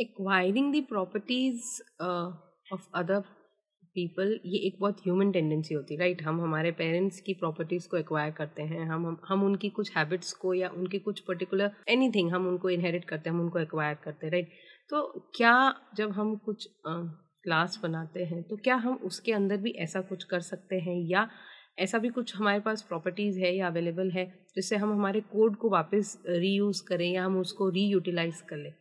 acquiring the properties of other people ये एक बहुत ह्यूमन टेंडेंसी होती है राइट हम हमारे पेरेंट्स की प्रॉपर्टीज़ को एक्वायर करते हैं हम हम हम उनकी कुछ हैबिट्स को या उनकी कुछ पर्टिकुलर एनीथिंग हम उनको इनहेरिट करते हैं हम उनको एक्वायर करते हैं राइट तो क्या जब हम कुछ क्लास बनाते हैं तो क्या हम उसके अंदर भी ऐसा कुछ कर सकते हैं या ऐसा भी कुछ हमारे पास प्रॉपर्टीज़ है या अवेलेबल है जिससे हम हमारे कोड को वापस रीयूज़ करें या हम उसको रीयूटिलाइज कर लें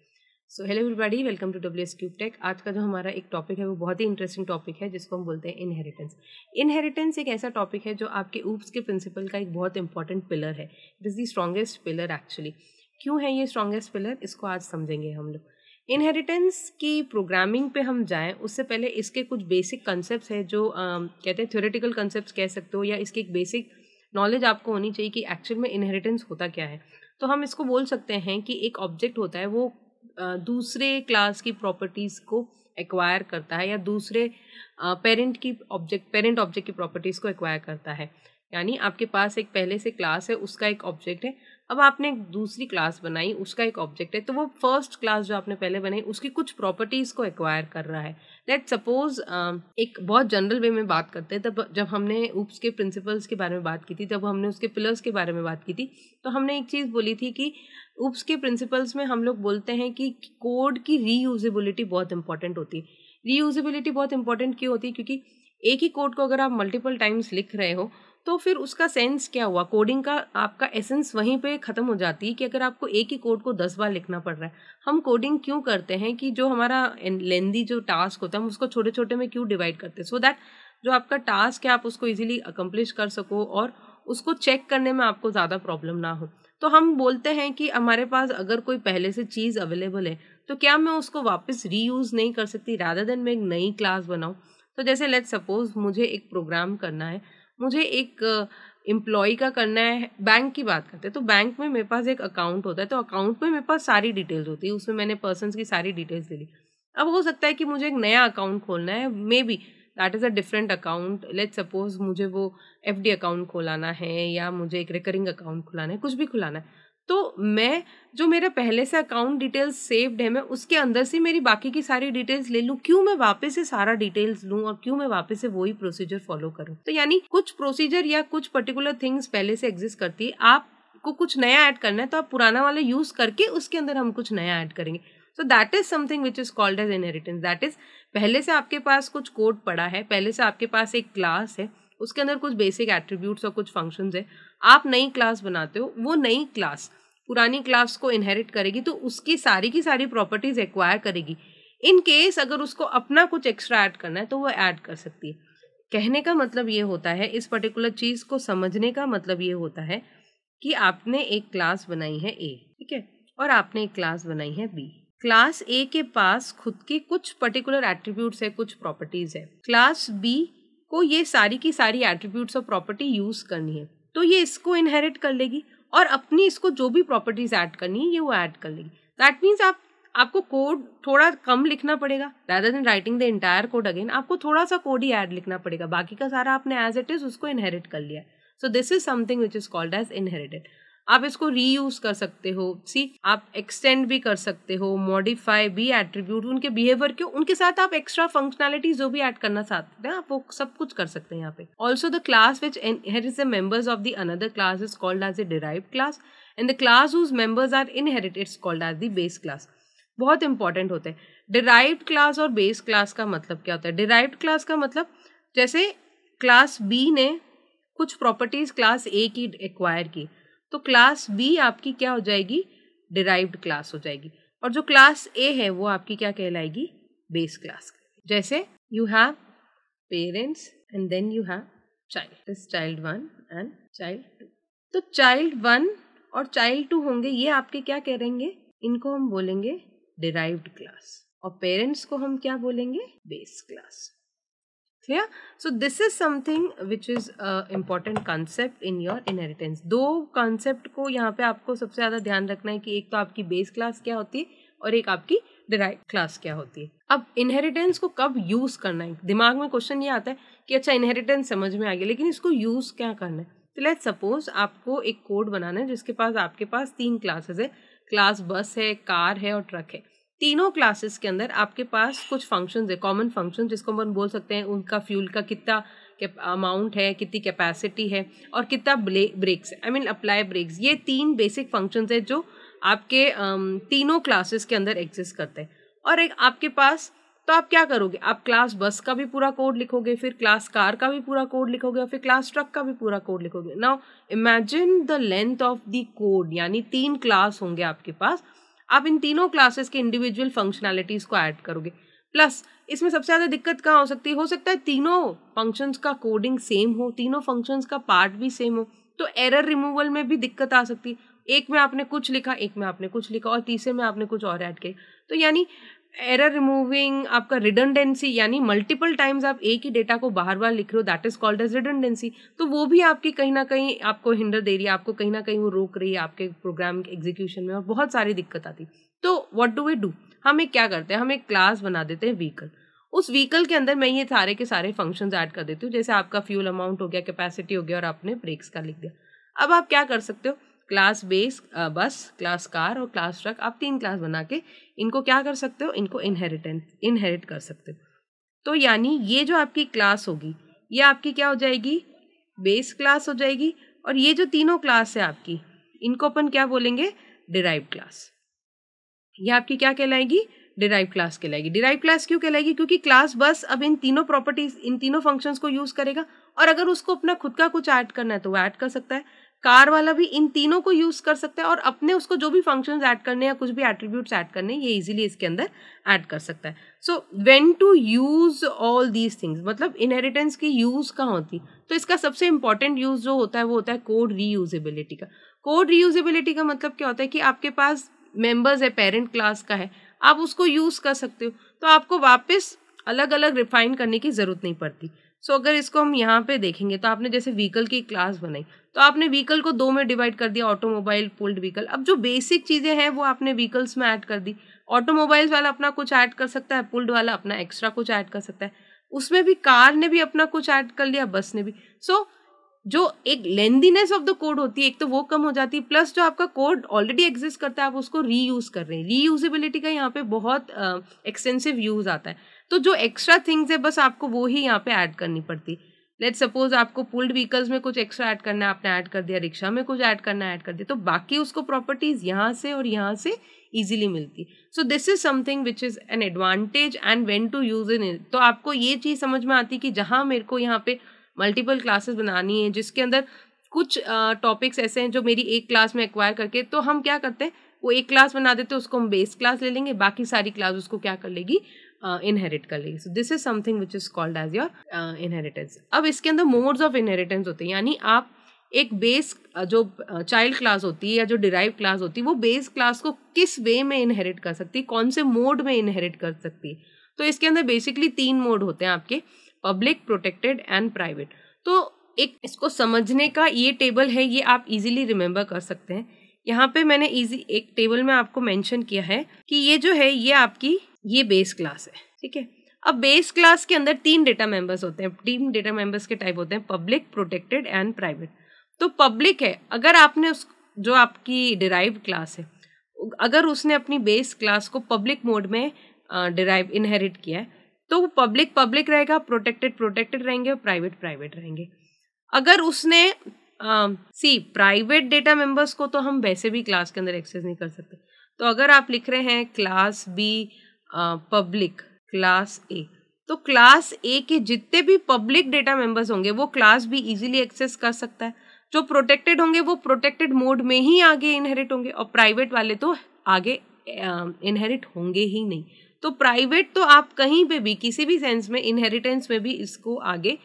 so hello everybody welcome to W S cube tech आज का जो हमारा एक टॉपिक है वो बहुत ही इंटरेस्टिंग टॉपिक है जिसको हम बोलते हैं इनहेरिटेंस इनहेरिटेंस एक ऐसा टॉपिक है जो आपके ऊप्स के प्रिंसिपल का एक बहुत इंपॉर्टेंट पिलर है it is the strongest pillar actually क्यों है ये स्ट्रॉगेस्ट पिलर इसको आज समझेंगे हम लोग इनहेरिटेंस की प्रोग्रामिंग पे हम जाएं उससे पहले इसके कुछ बेसिक कॉन्सेप्ट्स हैं जो uh, कहते हैं थ्योरेटिकल कॉन्सेप्ट्स कह सकते हो या इसकी एक बेसिक नॉलेज आपको होनी चाहिए कि एक्चुअल में इनहेरिटेंस होता क्या है तो हम इसको बोल सकते हैं कि एक ऑब्जेक्ट होता है वो दूसरे क्लास की प्रॉपर्टीज़ को एक्वायर करता है या दूसरे पेरेंट की ऑब्जेक्ट पेरेंट ऑब्जेक्ट की प्रॉपर्टीज़ को एक्वायर करता है यानी आपके पास एक पहले से क्लास है उसका एक ऑब्जेक्ट है अब आपने एक दूसरी क्लास बनाई उसका एक ऑब्जेक्ट है तो वो फर्स्ट क्लास जो आपने पहले बनाई उसकी कुछ प्रॉपर्टीज़ को एक्वायर कर रहा है लेट सपोज एक बहुत जनरल वे में बात करते हैं तब जब हमने ऊप्स के प्रिंसिपल्स के बारे में बात की थी जब हमने उसके पिलर्स के बारे में बात की थी तो हमने एक चीज़ बोली थी कि ऊप्स के प्रिंसिपल्स में हम लोग बोलते हैं कि कोड की रीयूजेबिलिटी बहुत इंपॉर्टेंट होती है रीयूजेबिलिटी बहुत इंपॉर्टेंट क्यों होती है क्योंकि एक ही कोड को अगर आप मल्टीपल टाइम्स लिख रहे हो तो फिर उसका सेंस क्या हुआ कोडिंग का आपका एसेंस वहीं पे ख़त्म हो जाती है कि अगर आपको एक ही कोड को दस बार लिखना पड़ रहा है हम कोडिंग क्यों करते हैं कि जो हमारा लेंदी जो टास्क होता है हम उसको छोटे छोटे में क्यों डिवाइड करते हैं सो दैट जो आपका टास्क है आप उसको इजीली अकम्प्लिश कर सको और उसको चेक करने में आपको ज़्यादा प्रॉब्लम ना हो तो हम बोलते हैं कि हमारे पास अगर कोई पहले से चीज़ अवेलेबल है तो क्या मैं उसको वापस रीयूज़ नहीं कर सकती राधा देन मैं एक नई क्लास बनाऊँ तो जैसे लेट सपोज़ मुझे एक प्रोग्राम करना है मुझे एक एम्प्लॉय का करना है बैंक की बात करते हैं तो बैंक में मेरे पास एक अकाउंट होता है तो अकाउंट में मेरे पास सारी डिटेल्स होती है उसमें मैंने पर्सन की सारी डिटेल्स दे दी अब हो सकता है कि मुझे एक नया अकाउंट खोलना है maybe that is a different account let suppose मुझे वो एफ अकाउंट खोलाना है या मुझे एक रिकरिंग अकाउंट खुलाना है कुछ भी खुलाना है तो मैं जो मेरा पहले से अकाउंट डिटेल्स सेव्ड है मैं उसके अंदर से मेरी बाकी की सारी डिटेल्स ले लूँ क्यों मैं वापस से सारा डिटेल्स लूँ और क्यों मैं वापस से वही प्रोसीजर फॉलो करूँ तो यानी कुछ प्रोसीजर या कुछ पर्टिकुलर थिंग्स पहले से एग्जिस्ट करती है आपको कुछ नया ऐड करना है तो आप पुराना वाला यूज़ करके उसके अंदर हम कुछ नया ऐड करेंगे so that is something which is called as inheritance that is पहले से आपके पास कुछ कोड पड़ा है पहले से आपके पास एक क्लास है उसके अंदर कुछ बेसिक एट्रीब्यूट्स और कुछ फंक्शंस है आप नई क्लास बनाते हो वो नई क्लास पुरानी क्लास को इनहेरिट करेगी तो उसकी सारी की सारी प्रॉपर्टीज एक्वायर करेगी इन केस अगर उसको अपना कुछ एक्स्ट्रा ऐड करना है तो वो ऐड कर सकती है कहने का मतलब ये होता है इस पर्टिकुलर चीज़ को समझने का मतलब ये होता है कि आपने एक क्लास बनाई है ए ठीक है और आपने एक क्लास बनाई है बी क्लास ए के पास खुद के कुछ पर्टिकुलर एट्रीब्यूट्स है कुछ प्रॉपर्टीज़ है क्लास बी को ये सारी की सारी एट्रीब्यूट्स और प्रॉपर्टी यूज़ करनी है तो ये इसको इनहेरिट कर लेगी और अपनी इसको जो भी प्रॉपर्टीज ऐड करनी है ये वो ऐड कर लेगी दैट मीन्स आप आपको कोड थोड़ा कम लिखना पड़ेगा rather than writing the entire code again आपको थोड़ा सा कोड ही ऐड लिखना पड़ेगा बाकी का सारा आपने एज इट इज उसको इनहेरिट कर लिया so this is something which is called as inherited आप इसको रीयूज कर सकते हो सी आप एक्सटेंड भी कर सकते हो मॉडिफाई भी एट्रीब्यूट उनके बिहेवियर के उनके साथ आप एक्स्ट्रा फंक्शनैलिटीज जो भी ऐड करना चाहते हैं आप वो सब कुछ कर सकते हैं यहाँ पे also the class which inherit the members of the another class is called as a derive class and the class whose members are inherit it's called as the base class बहुत इंपॉर्टेंट होते हैं derive class और base class का मतलब क्या होता है derive class का मतलब जैसे क्लास बी ने कुछ प्रॉपर्टीज क्लास ए की एक्वायर की तो क्लास बी आपकी क्या हो जाएगी डिराइव्ड क्लास हो जाएगी और जो क्लास ए है वो आपकी क्या कहलाएगी बेस क्लास जैसे you have parents and then you have child this child one and child two तो चाइल्ड वन और चाइल्ड टू होंगे ये आपके क्या कह रहेंगे इनको हम बोलेंगे डिराइव्ड क्लास और पेरेंट्स को हम क्या बोलेंगे base class clear so this is something which is important concept in your inheritance दो कॉन्सेप्ट को यहाँ पे आपको सबसे ज़्यादा ध्यान रखना है कि एक तो आपकी बेस क्लास क्या होती है और एक आपकी डिराइव क्लास क्या होती है अब इनहेरिटेंस को कब यूज़ करना है दिमाग में क्वेश्चन ये आता है कि अच्छा इनहेरिटेंस समझ में आ गया लेकिन इसको यूज़ क्या करना है तो लेट सपोज आपको एक कोड बनाना है जिसके पास आपके पास तीन क्लासेस है क्लास बस है कार है और ट्रक है तीनों क्लासेस के अंदर आपके पास कुछ फंक्शंस है कॉमन फंक्शन जिसको हम बोल सकते हैं उनका फ्यूल का कितना अमाउंट है कितनी कैपेसिटी है और कितना brakes I mean apply brakes ये तीन बेसिक फंक्शंस है जो आपके तीनों क्लासेस के अंदर एग्जिस्ट करते हैं और एक आपके पास तो आप क्या करोगे आप क्लास बस का भी पूरा कोड लिखोगे फिर क्लास कार का भी पूरा कोड लिखोगे और फिर क्लास ट्रक का भी पूरा कोड लिखोगे now imagine the length of the code यानी तीन क्लास होंगे आपके पास आप इन तीनों क्लासेस के इंडिविजुअल फंक्शनैलिटीज़ को ऐड करोगे प्लस इसमें सबसे ज़्यादा दिक्कत कहाँ हो सकती है हो सकता है तीनों फंक्शंस का कोडिंग सेम हो तीनों फंक्शंस का पार्ट भी सेम हो तो एरर रिमूवल में भी दिक्कत आ सकती है एक में आपने कुछ लिखा एक में आपने कुछ लिखा और तीसरे में आपने कुछ और ऐड किया तो यानी एरर रिमूविंग आपका रिडंडेंसी यानी मल्टीपल टाइम्स आप एक ही डेटा को बार बार लिख रहे हो that is called as redundancy तो वो भी आपकी कहीं ना कहीं आपको हिंडर दे रही है आपको कहीं ना कहीं वो रोक रही है आपके प्रोग्राम के एग्जीक्यूशन में और बहुत सारी दिक्कत आती तो वॉट डू वी डू हम एक क्या करते हैं हम एक क्लास बना देते हैं व्हीकल उस व्हीकल के अंदर मैं ये सारे के सारे फंक्शन ऐड कर देती हूँ जैसे आपका फ्यूल अमाउंट हो गया कैपेसिटी हो गया और आपने ब्रेक्स का लिख दिया अब आप क्या कर सकते हो class base bus class car और क्लास ट्रक आप तीन क्लास बना के इनको क्या कर सकते हो इनको इनहेरिटेंस इनहेरिट कर सकते हो तो यानी ये जो आपकी क्लास होगी ये आपकी क्या हो जाएगी बेस क्लास हो जाएगी और ये जो तीनों क्लास है आपकी इनको अपन क्या बोलेंगे डिराइव क्लास ये आपकी क्या कहलाएगी डिराइव क्लास कहलाएगी डिराइव क्लास क्यों कहलाएगी क्योंकि क्लास बस अब इन तीनों प्रॉपर्टीज इन तीनों फंक्शंस को यूज करेगा और अगर उसको अपना खुद का कुछ ऐड करना है तो वो ऐड कर सकता है कार वाला भी इन तीनों को यूज कर सकता है और अपने उसको जो भी फंक्शन ऐड करने या कुछ भी एट्रीब्यूट्स ऐड करने ये इजीली इसके अंदर ऐड कर सकता है so when to use all these things मतलब इनहेरिटेंस की यूज कहाँ होती तो इसका सबसे इंपॉर्टेंट यूज जो होता है वो होता है कोड रीयूजेबिलिटी का कोड रीयूजेबिलिटी का मतलब क्या होता है कि आपके पास मेंबर्स है पेरेंट क्लास का है आप उसको यूज कर सकते हो तो आपको वापस अलग अलग रिफाइन करने की ज़रूरत नहीं पड़ती सो so, अगर इसको हम यहाँ पे देखेंगे तो आपने जैसे व्हीकल की क्लास बनाई तो आपने व्हीकल को दो में डिवाइड कर दिया ऑटोमोबाइल पुल्ड व्हीकल अब जो बेसिक चीज़ें हैं वो आपने व्हीकल्स में ऐड कर दी ऑटोमोबाइल्स वाला अपना कुछ ऐड कर सकता है पुल्ड वाला अपना एक्स्ट्रा कुछ ऐड कर सकता है उसमें भी कार ने भी अपना कुछ ऐड कर लिया बस ने भी सो so, जो एक लेंदीनेस ऑफ द कोड होती है एक तो वो कम हो जाती है प्लस जो आपका कोड ऑलरेडी एग्जिस्ट करता है आप उसको रीयूज़ कर रहे हैं रीयूजेबिलिटी का यहाँ पे बहुत एक्सटेंसिव uh, यूज़ आता है तो जो एक्स्ट्रा थिंग्स है बस आपको वो ही यहाँ पे ऐड करनी पड़ती है लेट सपोज आपको पुल्ड व्हीकल्स में कुछ एक्स्ट्रा ऐड करना है आपने ऐड कर दिया रिक्शा में कुछ ऐड करना है ऐड कर दिया तो बाकी उसको प्रॉपर्टीज यहाँ से और यहाँ से ईजिली मिलती so this is something which is an advantage and when to use in तो आपको ये चीज़ समझ में आती कि जहाँ मेरे को यहाँ पे मल्टीपल क्लासेस बनानी है जिसके अंदर कुछ टॉपिक्स uh, ऐसे हैं जो मेरी एक क्लास में एक्वायर करके तो हम क्या करते हैं वो एक क्लास बना देते हैं उसको हम बेस क्लास ले लेंगे बाकी सारी क्लास उसको क्या कर लेगी इनहेरिट uh, कर लेगी so this is something which is called as your inheritance अब इसके अंदर मोड्स ऑफ इनहेरिटेंस होते हैं यानी आप एक बेस uh, जो चाइल्ड uh, क्लास होती है या जो डिराइव क्लास होती है वो बेस क्लास को किस वे में इनहेरिट कर सकती है कौन से मोड में इनहेरिट कर सकती है तो इसके अंदर बेसिकली तीन मोड होते हैं आपके पब्लिक प्रोटेक्टेड एंड प्राइवेट तो एक इसको समझने का ये टेबल है ये आप इजीली रिमेम्बर कर सकते हैं यहाँ पे मैंने इजी एक टेबल में आपको मेंशन किया है कि ये जो है ये आपकी ये बेस क्लास है ठीक है अब बेस क्लास के अंदर तीन डेटा मेंबर्स होते हैं तीन डेटा मेंबर्स के टाइप होते हैं पब्लिक प्रोटेक्टेड एंड प्राइवेट तो पब्लिक है अगर आपने उस जो आपकी डिराइव क्लास है अगर उसने अपनी बेस क्लास को पब्लिक मोड में डिराइव इनहेरिट किया है तो वो पब्लिक पब्लिक रहेगा प्रोटेक्टेड प्रोटेक्टेड रहेंगे और प्राइवेट प्राइवेट रहेंगे अगर उसने सी प्राइवेट डेटा मेंबर्स को तो हम वैसे भी क्लास के अंदर एक्सेस नहीं कर सकते तो अगर आप लिख रहे हैं class B public class A तो क्लास ए के जितने भी पब्लिक डेटा मेंबर्स होंगे वो क्लास भी इजीली एक्सेस कर सकता है जो प्रोटेक्टेड होंगे वो प्रोटेक्टेड मोड में ही आगे इनहेरिट होंगे और प्राइवेट वाले तो आगे इनहेरिट होंगे ही नहीं तो प्राइवेट तो आप कहीं पे भी किसी भी सेंस में इनहेरिटेंस में भी इसको आगे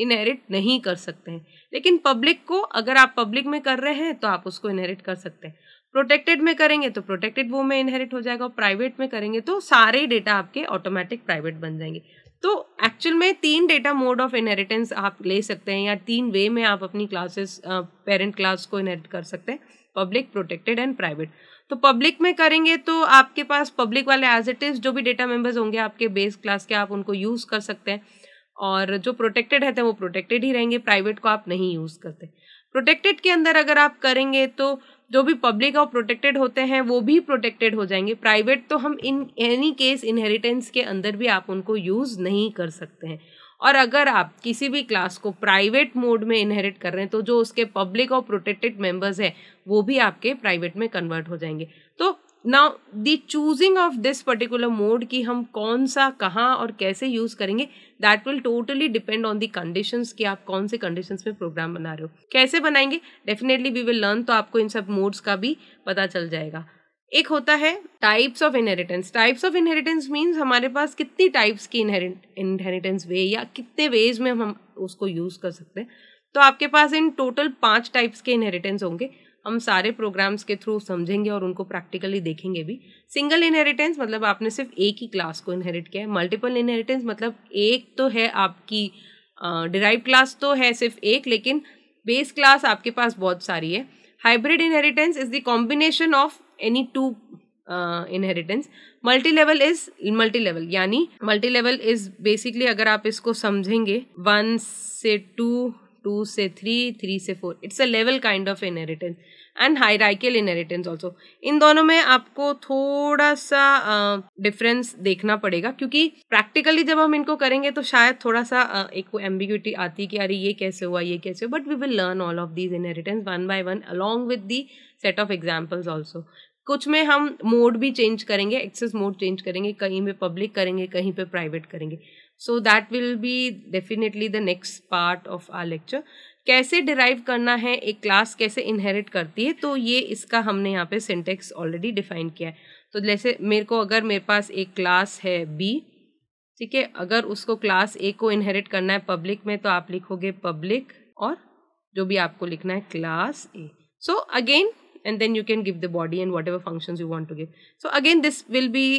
इनहेरिट नहीं कर सकते हैं लेकिन पब्लिक को अगर आप पब्लिक में कर रहे हैं तो आप उसको इनहेरिट कर सकते हैं प्रोटेक्टेड में करेंगे तो प्रोटेक्टेड वो में इनहेरिट हो जाएगा और प्राइवेट में करेंगे तो सारे डेटा आपके ऑटोमेटिक प्राइवेट बन जाएंगे तो एक्चुअल में तीन डेटा मोड ऑफ इनहेरिटेंस आप ले सकते हैं या तीन वे में आप अपनी क्लासेस पेरेंट क्लास को इनहेरिट कर सकते हैं पब्लिक प्रोटेक्टेड एंड प्राइवेट तो पब्लिक में करेंगे तो आपके पास पब्लिक वाले एज इट इज़ जो भी डेटा मेंबर्स होंगे आपके बेस क्लास के आप उनको यूज़ कर सकते हैं और जो प्रोटेक्टेड रहते हैं वो प्रोटेक्टेड ही रहेंगे प्राइवेट को आप नहीं यूज़ करते प्रोटेक्टेड के अंदर अगर आप करेंगे तो जो भी पब्लिक और प्रोटेक्टेड होते हैं वो भी प्रोटेक्टेड हो जाएंगे प्राइवेट तो हम इन एनी केस इनहेरिटेंस के अंदर भी आप उनको यूज़ नहीं कर सकते हैं और अगर आप किसी भी क्लास को प्राइवेट मोड में इनहेरिट कर रहे हैं तो जो उसके पब्लिक और प्रोटेक्टेड मेंबर्स हैं वो भी आपके प्राइवेट में कन्वर्ट हो जाएंगे तो now the choosing of this particular mode कि हम कौन सा कहाँ और कैसे यूज़ करेंगे that will totally depend on the conditions कि आप कौन से कंडीशन में प्रोग्राम बना रहे हो कैसे बनाएंगे डेफिनेटली वी विल लर्न तो आपको इन सब मोड्स का भी पता चल जाएगा एक होता है types of inheritance types of inheritance means हमारे पास कितनी टाइप्स की इनहेरिटेंस वे या कितने वेज में हम उसको यूज़ कर सकते हैं तो आपके पास इन टोटल पांच टाइप्स के इनहेरिटेंस होंगे हम सारे प्रोग्राम्स के थ्रू समझेंगे और उनको प्रैक्टिकली देखेंगे भी सिंगल इनहेरिटेंस मतलब आपने सिर्फ एक ही क्लास को इनहेरिट किया है मल्टीपल इनहेरिटेंस मतलब एक तो है आपकी डिराइव क्लास तो है सिर्फ एक लेकिन बेस क्लास आपके पास बहुत सारी है hybrid inheritance is the combination of any two inheritance multi level is multi level यानी मल्टी लेवल इज बेसिकली अगर आप इसको समझेंगे वन से टू टू से थ्री थ्री से four it's a level kind of inheritance and hierarchical inheritance also इन दोनों में आपको थोड़ा सा डिफरेंस uh, देखना पड़ेगा क्योंकि प्रैक्टिकली जब हम इनको करेंगे तो शायद थोड़ा सा uh, एक वो एम्बिग्यूटी आती कि अरे ये कैसे हुआ ये कैसे हुआ but we will learn all of these inheritance one by one along with the set of examples also कुछ में हम मोड भी चेंज करेंगे एक्सेस मोड चेंज करेंगे कहीं पे पब्लिक करेंगे कहीं पे प्राइवेट करेंगे so that will be definitely the next part of our lecture कैसे डिराइव करना है एक क्लास कैसे इनहेरिट करती है तो ये इसका हमने यहाँ पे सिंटेक्स ऑलरेडी डिफाइन किया है तो जैसे मेरे को अगर मेरे पास एक क्लास है बी ठीक है अगर उसको क्लास ए को इनहेरिट करना है पब्लिक में तो आप लिखोगे पब्लिक और जो भी आपको लिखना है class A so again and then you can give the body and whatever function you want to give so again this will be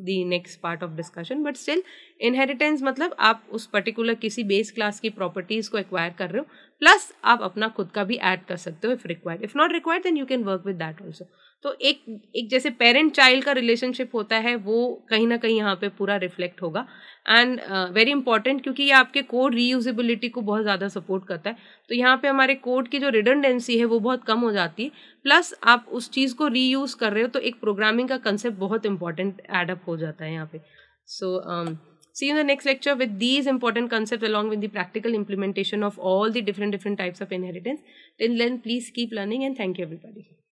the next part of discussion but still inheritance मतलब आप उस particular किसी base class की properties को acquire कर रहे हो plus आप अपना खुद का भी ऐड कर सकते हो if required if not required then you can work with that also तो एक एक जैसे पेरेंट चाइल्ड का रिलेशनशिप होता है वो कहीं ना कहीं यहाँ पे पूरा रिफ्लेक्ट होगा एंड वेरी इंपॉर्टेंट क्योंकि ये आपके कोड रीयूजिबिलिटी को बहुत ज़्यादा सपोर्ट करता है तो यहाँ पे हमारे कोड की जो रिडनडेंसी है वो बहुत कम हो जाती है प्लस आप उस चीज़ को रीयूज कर रहे हो तो एक प्रोग्रामिंग का कंसेप्ट बहुत इंपॉर्टेंट एडअप हो जाता है यहाँ पे so see in the next lecture with these important concept along with the practical implementation of all the different different types of inheritance till then please keep learning and thank you everybody